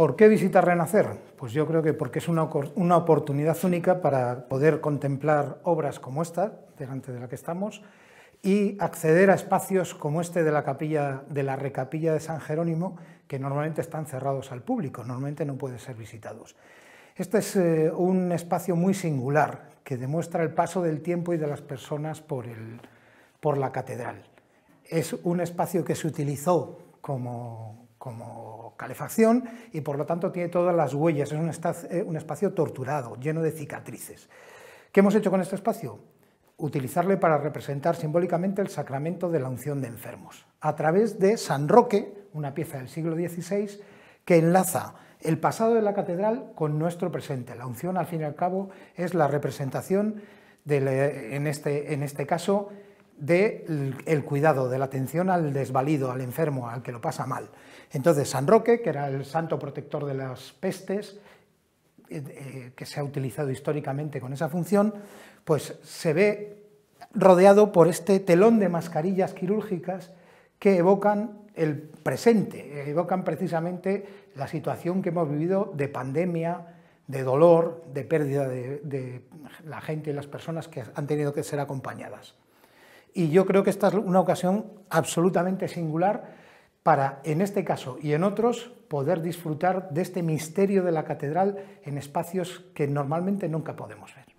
¿Por qué visitar Renacer? Pues yo creo que porque es una, oportunidad única para poder contemplar obras como esta, delante de la que estamos, y acceder a espacios como este de la capilla de la recapilla de San Jerónimo, que normalmente están cerrados al público, normalmente no pueden ser visitados. Este es eh, un espacio muy singular que demuestra el paso del tiempo y de las personas por, el, por la catedral. Es un espacio que se utilizó como, como calefacción y por lo tanto tiene todas las huellas, es eh, un, espacio torturado, lleno de cicatrices. ¿Qué hemos hecho con este espacio? Utilizarle para representar simbólicamente el sacramento de la unción de enfermos, a través de San Roque, una pieza del siglo XVI, que enlaza el pasado de la catedral con nuestro presente. La unción, al fin y al cabo, es la representación, eh, en, este, en este caso, del cuidado, de la atención al desvalido, al enfermo, al que lo pasa mal. Entonces, San Roque, que era el santo protector de las pestes, eh, eh, que se ha utilizado históricamente con esa función, pues se ve rodeado por este telón de mascarillas quirúrgicas que evocan el presente, evocan precisamente la situación que hemos vivido de pandemia, de dolor, de pérdida de la gente y las personas que han tenido que ser acompañadas. Y yo creo que esta es una ocasión absolutamente singular para, en este caso y en otros, poder disfrutar de este misterio de la catedral en espacios que normalmente nunca podemos ver.